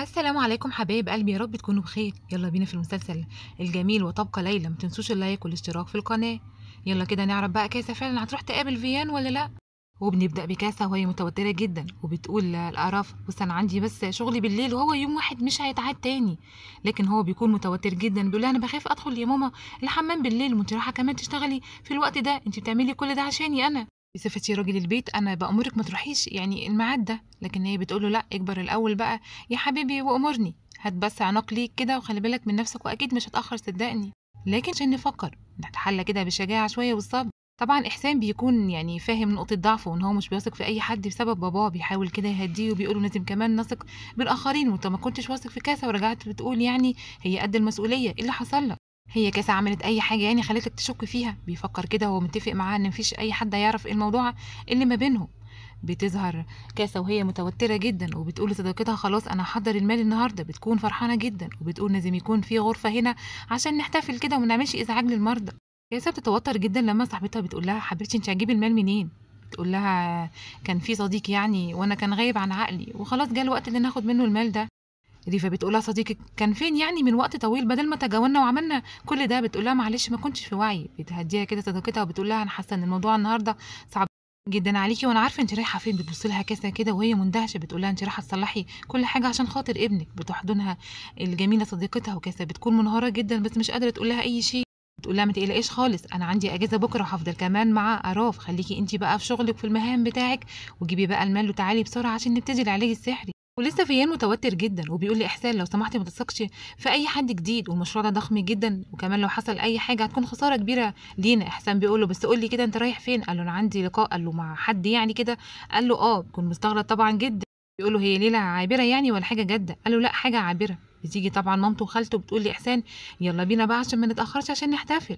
السلام عليكم حبايب قلبي يا رب تكونوا بخير يلا بينا في المسلسل الجميل وطبقه ليلى ما تنسوش اللايك والاشتراك في القناه يلا كده نعرف بقى كاسه فعلا هتروح تقابل فيان ولا لا وبنبدا بكاسه وهي متوتره جدا وبتقول القرف بص انا عندي بس شغلي بالليل وهو يوم واحد مش هيتعاد تاني لكن هو بيكون متوتر جدا بيقول لها انا بخاف ادخل يا ماما الحمام بالليل وانت رايحه كمان تشتغلي في الوقت ده انت بتعملي كل ده عشاني انا بصفتي راجل البيت انا بامرك ما تروحيش يعني الميعاد ده لكن هي بتقول له لا اكبر الاول بقى يا حبيبي وامرني هات بس عناق ليك كده وخلي بالك من نفسك واكيد مش هتاخر صدقني لكن عشان نفكر نتحلى كده بشجاعه شويه والصبر طبعا احسان بيكون يعني فاهم نقطه ضعفه وان هو مش بيثق في اي حد بسبب باباه بيحاول كده يهديه وبيقول لازم كمان نثق بالاخرين وانت ما كنتش واثق في كذا ورجعت بتقول يعني هي قد المسؤوليه ايه اللي حصل لك هي كاسة عملت أي حاجة يعني خلتك تشك فيها بيفكر كده هو متفق معاها إن مفيش أي حد هيعرف إيه الموضوع اللي ما بينهم بتظهر كاسة وهي متوترة جدا وبتقول لصديقتها خلاص أنا هحضر المال النهاردة بتكون فرحانة جدا وبتقول لازم يكون في غرفة هنا عشان نحتفل كده ومنعملش إزعاج للمرضى كاسة بتتوتر جدا لما صاحبتها بتقول لها حبيبتي أنت هتجيبي المال منين تقول لها كان في صديق يعني وأنا كان غايب عن عقلي وخلاص جه الوقت اللي ناخد منه المال ده ريفا بتقولها صديقك كان فين يعني من وقت طويل بدل ما تجولنا وعملنا كل ده بتقولها معلش ما كنتش في وعي بتهديها كده صداقتها وبتقولها انا حاسه ان الموضوع النهارده صعب جدا عليكي وانا عارفه انت رايحه فين بتبص لها كذا كده وهي مندهشه بتقول لها انت رايحه تصلحي كل حاجه عشان خاطر ابنك بتحضنها الجميله صديقتها وكذا بتكون منهاره جدا بس مش قادره تقول لها اي شيء بتقول لها ما تقلقيش خالص انا عندي اجازه بكره وهفضل كمان مع اراف خليكي انت بقى في شغلك في المهام بتاعك وجيبي بقى المال وتعالي بسرعه عشان نبتدي العلاج السحري ولسه فيان متوتر جدا وبيقول لي احسان لو سمحتي ما تثقش في اي حد جديد والمشروع ده ضخم جدا وكمان لو حصل اي حاجه هتكون خساره كبيره لينا احسان بيقول له بس قول لي كده انت رايح فين قال له انا عندي لقاء قال له مع حد يعني كده قال له اه بيكون مستغرب طبعا جدا بيقول له هي ليله عابره يعني ولا حاجه جاده قال له لا حاجه عابره بتيجي طبعا مامته وخالته بتقول لي احسان يلا بينا بقى عشان ما نتاخرش عشان نحتفل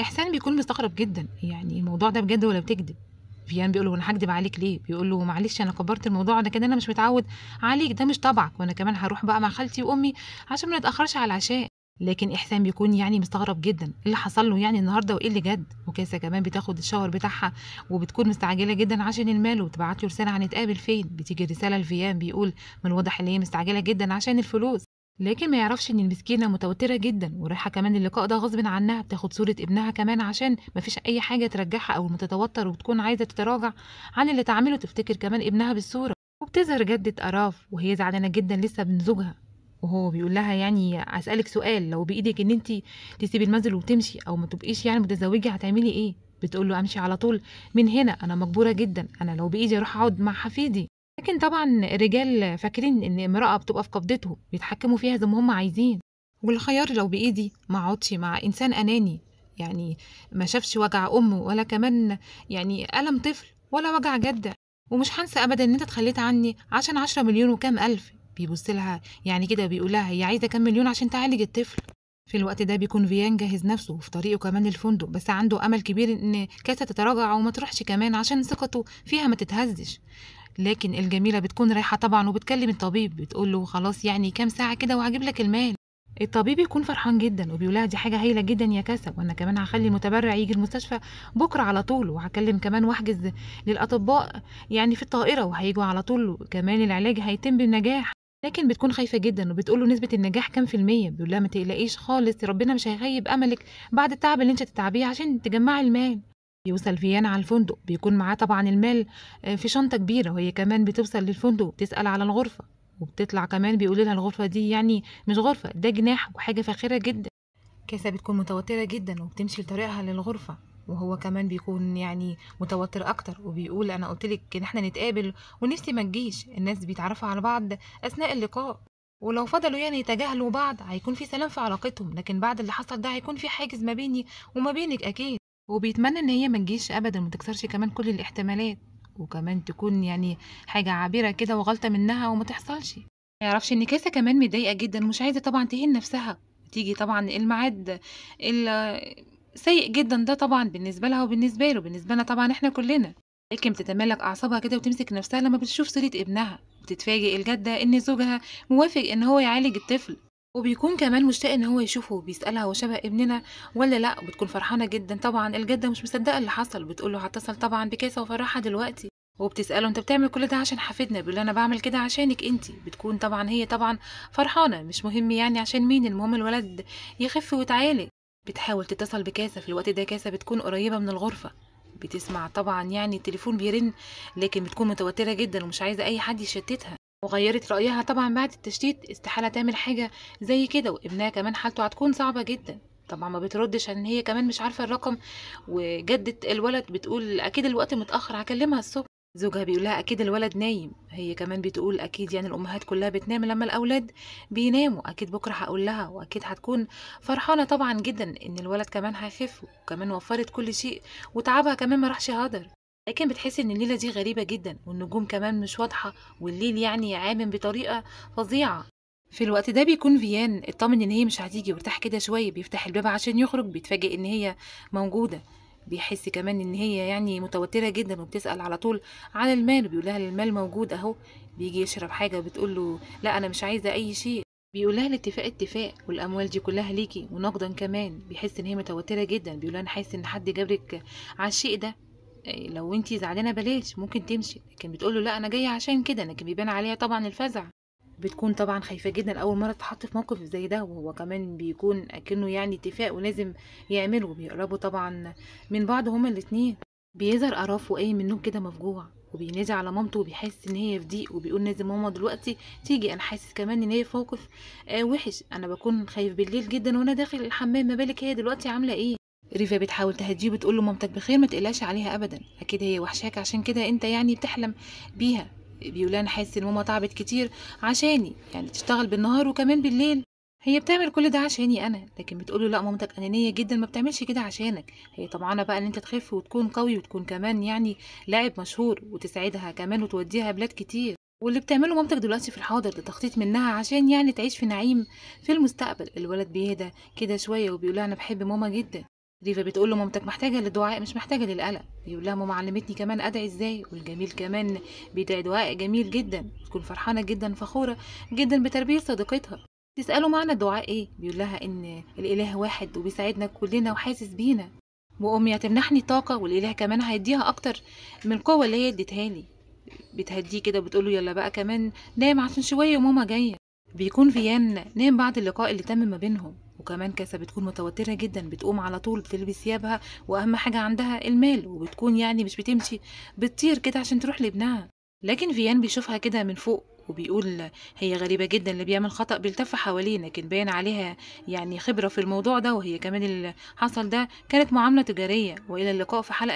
احسان بيكون مستغرب جدا يعني الموضوع ده بجد ولا بتكذب فيان بيقول له انا هكدب عليك ليه بيقول له معلش انا كبرت الموضوع انا كده انا مش متعود عليك ده مش طبعك وانا كمان هروح بقى مع خالتي وامي عشان ما نتاخرش على العشاء لكن احسان بيكون يعني مستغرب جدا إيه اللي حصل له يعني النهارده وايه اللي جد وكاسه كمان بتاخد الشاور بتاعها وبتكون مستعجله جدا عشان المال وبتبعت له رساله هنتقابل فين بتيجي الرساله لفيان بيقول من الواضح ان هي مستعجله جدا عشان الفلوس لكن ما يعرفش ان المسكينه متوتره جدا ورايحه كمان اللقاء ده غصب عنها بتاخد صوره ابنها كمان عشان مفيش اي حاجه ترجعها او متتوتر وبتكون عايزه تتراجع عن اللي تعمله تفتكر كمان ابنها بالصوره وبتظهر جده اراف وهي زعلانه جدا لسه من زوجها وهو بيقول لها يعني اسالك سؤال لو بايدك ان انت تسيبي المنزل وتمشي او ما تبقيش يعني متزوجه هتعملي ايه بتقول له امشي على طول من هنا انا مجبوره جدا انا لو بايدي اروح اقعد مع حفيدي ولكن طبعا الرجال فاكرين ان امرأة بتبقى في قبضتهم بيتحكموا فيها زي ما هم عايزين والخيار لو بإيدي ما اقعدش مع إنسان أناني يعني ما شافش وجع امه ولا كمان يعني ألم طفل ولا وجع جدة ومش هنسى أبدا إن أنت اتخليت عني عشان عشرة مليون وكام ألف بيبص لها يعني كده بيقول لها هي عايزة كام مليون عشان تعالج الطفل في الوقت ده بيكون فيان جاهز نفسه وفي طريقه كمان للفندق بس عنده امل كبير ان كاسه تتراجع وما تروحش كمان عشان ثقته فيها ما تتهزش لكن الجميله بتكون رايحه طبعا وبتكلم الطبيب بتقول له خلاص يعني كام ساعه كده وهجيب لك المال الطبيب يكون فرحان جدا وبيقولها دي حاجه هايله جدا يا كسب وانا كمان هخلي المتبرع يجي المستشفى بكره على طول وهكلم كمان واحجز للاطباء يعني في الطائره وهيجوا على طول وكمان العلاج هيتم بنجاح لكن بتكون خايفة جدا وبتقول له نسبة النجاح كام في المية بيقول لها ما تقلقيش خالص ربنا مش هيغيب أملك بعد التعب اللي انت تتعبيه عشان تجمعي المال بيوصل فيان على الفندق بيكون معاه طبعا المال آه، في شنطة كبيرة وهي كمان بتوصل للفندق بتسأل على الغرفة وبتطلع كمان بيقول لها الغرفة دي يعني مش غرفة ده جناح وحاجة فاخرة جدا كاسا بتكون متوترة جدا وبتمشي لطريقها للغرفة وهو كمان بيكون يعني متوتر اكتر وبيقول انا قلتلك ان احنا نتقابل ونفسي ما تجيش الناس بيتعرفوا على بعض اثناء اللقاء ولو فضلوا يعني يتجاهلوا بعض هيكون في سلام في علاقتهم لكن بعد اللي حصل ده هيكون في حاجز ما بيني وما بينك اكيد وبيتمنى ان هي ما تجيش ابدا ما تكسرش كمان كل الاحتمالات وكمان تكون يعني حاجة عابرة كده وغلطة منها وما تحصلش ما يعرفش ان كاسة كمان متضايقة جدا مش عايزة طبعا تهين نفسها تيجي طبعا الميعاد ال- سيء جدا ده طبعا بالنسبة لها وبالنسبة له بالنسبة لنا طبعا احنا كلنا لكن بتتمالك أعصابها كده وتمسك نفسها لما بتشوف صورة ابنها بتتفاجئ الجدة إن زوجها موافق إن هو يعالج الطفل وبيكون كمان مشتاق ان هو يشوفه وبيسالها هو شبه ابننا ولا لا بتكون فرحانه جدا طبعا الجده مش مصدقه اللي حصل بتقول له هتصل طبعا بكيسه وفرحها دلوقتي وبتساله انت بتعمل كل ده عشان حفيدنا بيقول انا بعمل كده عشانك انت بتكون طبعا هي طبعا فرحانه مش مهم يعني عشان مين المهم الولد يخف ويتعالج بتحاول تتصل بكاسه في الوقت ده كاسه بتكون قريبه من الغرفه بتسمع طبعا يعني التليفون بيرن لكن بتكون متوتره جدا ومش عايزه اي حد يشتتها وغيرت رأيها طبعا بعد التشتيت استحالة تعمل حاجة زي كده وابنها كمان حالته هتكون صعبة جدا طبعا ما بتردش ان هي كمان مش عارفة الرقم وجدة الولد بتقول اكيد الوقت متأخر هكلمها الصبح زوجها بيقولها اكيد الولد نايم هي كمان بتقول اكيد يعني الامهات كلها بتنام لما الاولاد بيناموا اكيد بكره هقول لها واكيد هتكون فرحانه طبعا جدا ان الولد كمان هيخف وكمان وفرت كل شيء وتعبها كمان ما راحش هدر لكن بتحسي ان الليله دي غريبه جدا والنجوم كمان مش واضحه والليل يعني عامم بطريقه فظيعه في الوقت ده بيكون فيان اطمن ان هي مش هتيجي وارتاح كده شويه بيفتح الباب عشان يخرج بيتفاجئ ان هي موجوده بيحس كمان ان هي يعني متوتره جدا وبتسال على طول عن المال بيقول لها المال موجود اهو بيجي يشرب حاجه بتقول له لا انا مش عايزه اي شيء بيقول لها الاتفاق اتفاق والاموال دي كلها ليكي ونقدا كمان بيحس ان هي متوتره جدا بيقول لها انا حاسس ان حد جابرك على الشيء ده لو انتي زعلانه بلاش ممكن تمشي لكن بتقوله لا انا جايه عشان كده لكن بيبان عليها طبعا الفزع بتكون طبعا خايفه جدا اول مره تتحط في موقف زي ده وهو كمان بيكون اكنه يعني اتفاق ولازم يعمله بيقربوا طبعا من بعض هما الاتنين بيظهر قرف وقايم منهم كده مفجوع وبينادي على مامته وبيحس ان هي في ضيق وبيقول لازم ماما دلوقتي تيجي انا حاسس كمان ان هي في موقف آه، وحش انا بكون خايف بالليل جدا وانا داخل الحمام ما بالك هي دلوقتي عامله ايه ريفا بتحاول تهديه وبتقول له مامتك بخير ما تقلقش عليها ابدا اكيد هي وحشاك عشان كده انت يعني بتحلم بيها بيقول انا حاسس ان ماما تعبت كتير عشاني يعني تشتغل بالنهار وكمان بالليل هي بتعمل كل ده عشاني انا لكن بتقول له لا مامتك انانيه جدا ما بتعملش كده عشانك هي طمعانه بقى ان انت تخف وتكون قوي وتكون كمان يعني لاعب مشهور وتساعدها كمان وتوديها بلاد كتير واللي بتعمله مامتك دلوقتي في الحاضر ده تخطيط منها عشان يعني تعيش في نعيم في المستقبل الولد بيهدى كده شويه وبيقول انا بحب ماما جدا ريفا بتقول له مامتك محتاجة للدعاء مش محتاجة للقلق بيقول لها ماما علمتني كمان أدعي إزاي والجميل كمان بيدعي دعاء جميل جدا بتكون فرحانة جدا فخورة جدا بتربية صديقتها تسأله معنى الدعاء إيه بيقول لها إن الإله واحد وبيساعدنا كلنا وحاسس بينا وأمي هتمنحني طاقة والإله كمان هيديها أكتر من القوة اللي هي اديتها لي بتهديه كده وبتقوله يلا بقى كمان نام عشان شوية وماما جاية بيكون فيان نام بعد اللقاء اللي تم ما بينهم وكمان كاسة بتكون متوترة جدا بتقوم على طول بتلبس ثيابها وأهم حاجة عندها المال وبتكون يعني مش بتمشي بتطير كده عشان تروح لابنها لكن فيان بيشوفها كده من فوق وبيقول هي غريبة جدا اللي بيعمل خطأ بيلتف حواليه لكن باين عليها يعني خبرة في الموضوع ده وهي كمان اللي حصل ده كانت معاملة تجارية وإلى اللقاء في حلقة